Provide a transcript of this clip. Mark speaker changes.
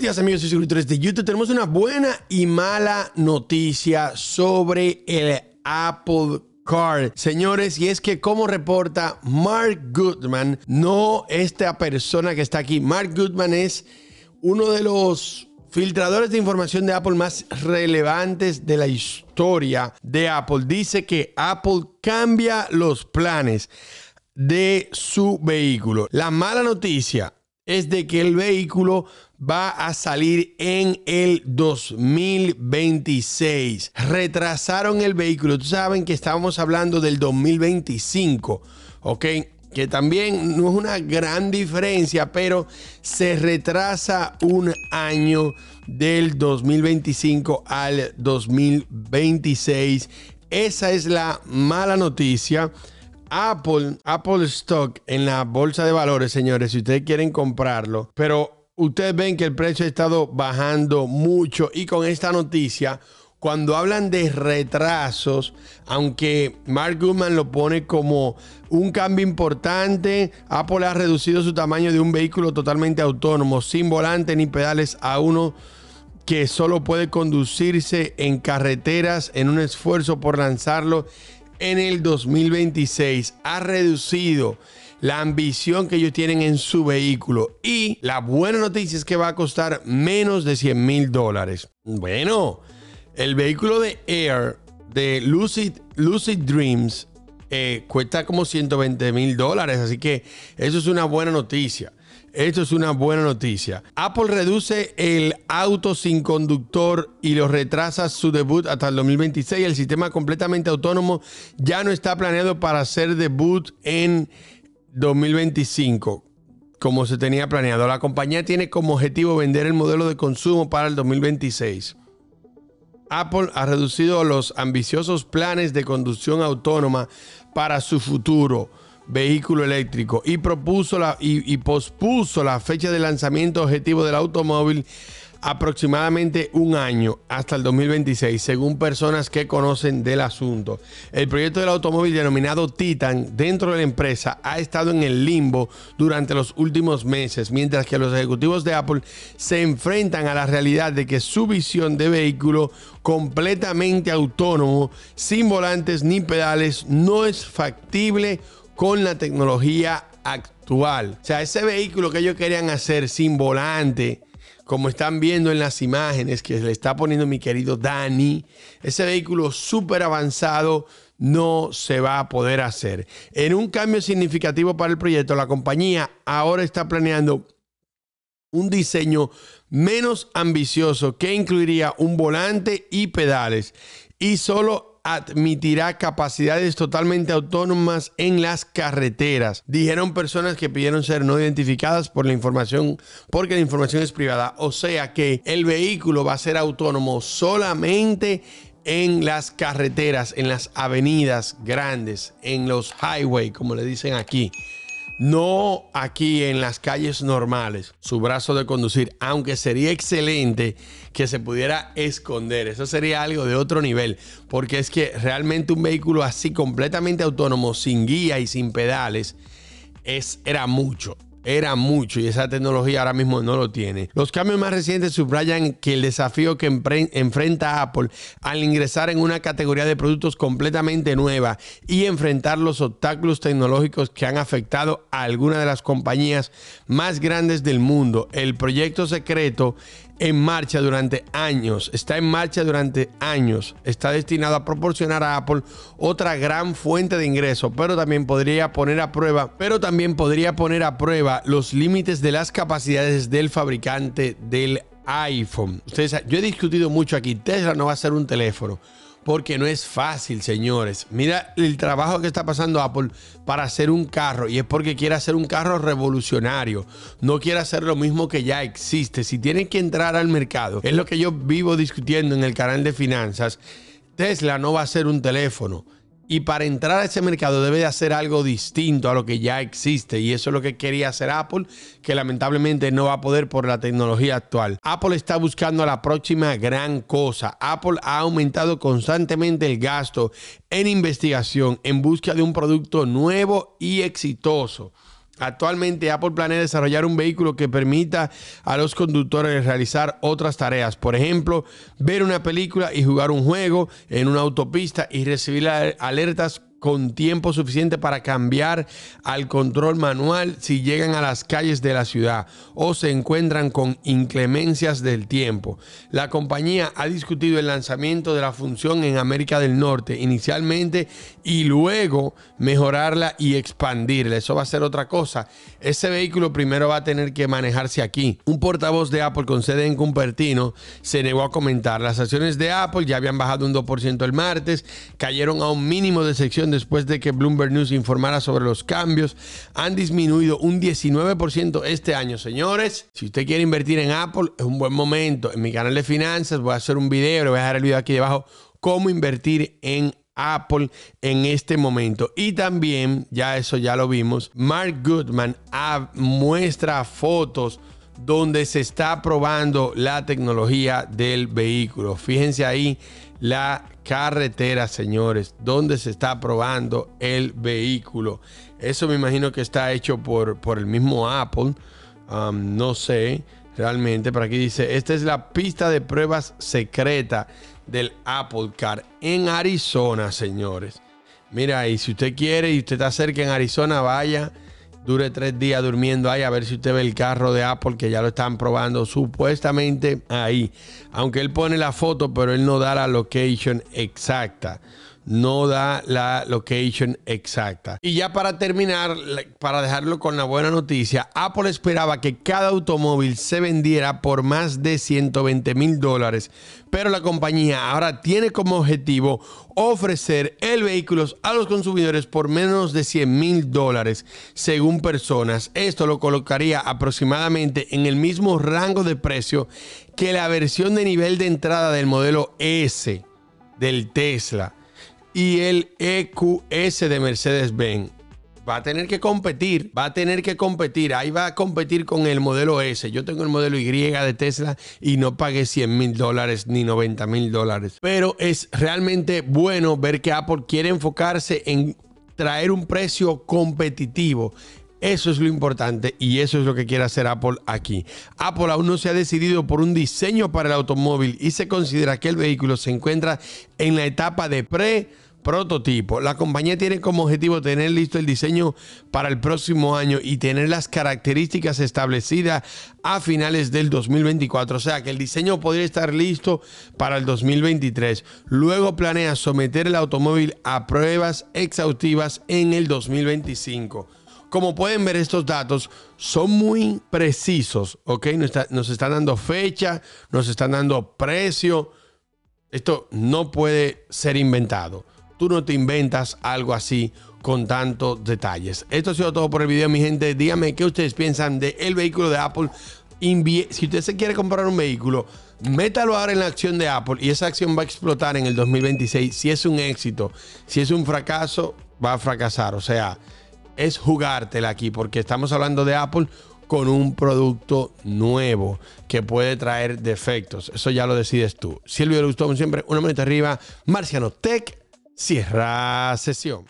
Speaker 1: Buenos días amigos y suscriptores de YouTube. Tenemos una buena y mala noticia sobre el Apple Card. Señores, y es que como reporta Mark Goodman, no esta persona que está aquí, Mark Goodman es uno de los filtradores de información de Apple más relevantes de la historia de Apple. Dice que Apple cambia los planes de su vehículo. La mala noticia es de que el vehículo va a salir en el 2026. Retrasaron el vehículo. Tú saben que estábamos hablando del 2025, ¿ok? Que también no es una gran diferencia, pero se retrasa un año del 2025 al 2026. Esa es la mala noticia. Apple, Apple Stock en la bolsa de valores, señores, si ustedes quieren comprarlo, pero ustedes ven que el precio ha estado bajando mucho y con esta noticia, cuando hablan de retrasos, aunque Mark Goodman lo pone como un cambio importante, Apple ha reducido su tamaño de un vehículo totalmente autónomo, sin volante ni pedales, a uno que solo puede conducirse en carreteras en un esfuerzo por lanzarlo en el 2026 ha reducido la ambición que ellos tienen en su vehículo y la buena noticia es que va a costar menos de 100 mil dólares. Bueno, el vehículo de Air de Lucid, Dreams eh, cuesta como 120 mil dólares, así que eso es una buena noticia. Esto es una buena noticia. Apple reduce el auto sin conductor y lo retrasa su debut hasta el 2026. El sistema completamente autónomo ya no está planeado para hacer debut en 2025 como se tenía planeado. La compañía tiene como objetivo vender el modelo de consumo para el 2026. Apple ha reducido los ambiciosos planes de conducción autónoma para su futuro vehículo eléctrico y propuso la, y, y pospuso la fecha de lanzamiento objetivo del automóvil aproximadamente un año hasta el 2026, según personas que conocen del asunto. El proyecto del automóvil denominado Titan dentro de la empresa ha estado en el limbo durante los últimos meses, mientras que los ejecutivos de Apple se enfrentan a la realidad de que su visión de vehículo completamente autónomo, sin volantes ni pedales, no es factible con la tecnología actual. O sea, ese vehículo que ellos querían hacer sin volante, como están viendo en las imágenes que le está poniendo mi querido Dani, ese vehículo súper avanzado no se va a poder hacer. En un cambio significativo para el proyecto, la compañía ahora está planeando un diseño menos ambicioso que incluiría un volante y pedales y solo admitirá capacidades totalmente autónomas en las carreteras, dijeron personas que pidieron ser no identificadas por la información, porque la información es privada. O sea que el vehículo va a ser autónomo solamente en las carreteras, en las avenidas grandes, en los highway, como le dicen aquí no aquí en las calles normales, su brazo de conducir, aunque sería excelente que se pudiera esconder. Eso sería algo de otro nivel, porque es que realmente un vehículo así completamente autónomo, sin guía y sin pedales, era mucho era mucho y esa tecnología ahora mismo no lo tiene. Los cambios más recientes subrayan que el desafío que enfrenta Apple al ingresar en una categoría de productos completamente nueva y enfrentar los obstáculos tecnológicos que han afectado a algunas de las compañías más grandes del mundo. El proyecto secreto en marcha durante años, está en marcha durante años, está destinado a proporcionar a Apple otra gran fuente de ingreso, pero también podría poner a prueba, pero también podría poner a prueba los límites de las capacidades del fabricante del iPhone. Ustedes, yo he discutido mucho aquí, Tesla no va a ser un teléfono porque no es fácil, señores. Mira el trabajo que está pasando Apple para hacer un carro y es porque quiere hacer un carro revolucionario. No quiere hacer lo mismo que ya existe. Si tienen que entrar al mercado, es lo que yo vivo discutiendo en el canal de finanzas. Tesla no va a ser un teléfono. Y para entrar a ese mercado debe de hacer algo distinto a lo que ya existe. Y eso es lo que quería hacer Apple, que lamentablemente no va a poder por la tecnología actual. Apple está buscando la próxima gran cosa. Apple ha aumentado constantemente el gasto en investigación en busca de un producto nuevo y exitoso. Actualmente Apple planea desarrollar un vehículo que permita a los conductores realizar otras tareas, por ejemplo, ver una película y jugar un juego en una autopista y recibir alertas con tiempo suficiente para cambiar al control manual si llegan a las calles de la ciudad o se encuentran con inclemencias del tiempo. La compañía ha discutido el lanzamiento de la función en América del Norte inicialmente y luego mejorarla y expandirla. Eso va a ser otra cosa. Ese vehículo primero va a tener que manejarse aquí. Un portavoz de Apple con sede en Cupertino se negó a comentar. Las acciones de Apple ya habían bajado un 2% el martes, cayeron a un mínimo de sección después de que Bloomberg News informara sobre los cambios han disminuido un 19% este año, señores. Si usted quiere invertir en Apple, es un buen momento. En mi canal de finanzas voy a hacer un video, le voy a dejar el video aquí debajo, cómo invertir en Apple en este momento. Y también, ya eso ya lo vimos, Mark Goodman ah, muestra fotos donde se está probando la tecnología del vehículo. Fíjense ahí la carretera, señores, donde se está probando el vehículo. Eso me imagino que está hecho por, el mismo Apple. no sé realmente, pero aquí dice, esta es la pista de pruebas secreta del Apple Car en Arizona, señores. Mira, y si usted quiere y usted está cerca en Arizona, vaya dure tres días durmiendo ahí, a ver si usted ve el carro de Apple que ya lo están probando supuestamente ahí. Aunque él pone la foto, pero él no da la location exacta no da la location exacta. Y ya para terminar, para dejarlo con la buena noticia, Apple esperaba que cada automóvil se vendiera por más de 120 mil dólares, pero la compañía ahora tiene como objetivo ofrecer el vehículo a los consumidores por menos de 100 mil dólares, según personas. Esto lo colocaría aproximadamente en el mismo rango de precio que la versión de nivel de entrada del modelo S del Tesla y el EQS de Mercedes-Benz. Va a tener que competir, va a tener que competir. Ahí va a competir con el modelo S. Yo tengo el modelo Y de Tesla y no pagué 100 mil dólares ni 90 mil dólares. Pero es realmente bueno ver que Apple quiere enfocarse en traer un precio competitivo. Eso es lo importante y eso es lo que quiere hacer Apple aquí. Apple aún no se ha decidido por un diseño para el automóvil y se considera que el vehículo se encuentra en la etapa de pre prototipo. La compañía tiene como objetivo tener listo el diseño para el próximo año y tener las características establecidas a finales del 2024. O sea que el diseño podría estar listo para el 2023. Luego planea someter el automóvil a pruebas exhaustivas en el 2025. Como pueden ver, estos datos son muy precisos, ¿ok? Nos, nos están dando fecha, nos están dando precio. Esto no puede ser inventado tú no te inventas algo así con tantos detalles. Esto ha sido todo por el video, mi gente. Díganme qué ustedes piensan del el vehículo de Apple. si usted se quiere comprar un vehículo, métalo ahora en la acción de Apple y esa acción va a explotar en el 2026. Si es un éxito, si es un fracaso, va a fracasar. O sea, es jugártela aquí porque estamos hablando de Apple con un producto nuevo que puede traer defectos. Eso ya lo decides tú. Si el video le gustó, como siempre, una manita arriba. Marciano Tech cierra sesión.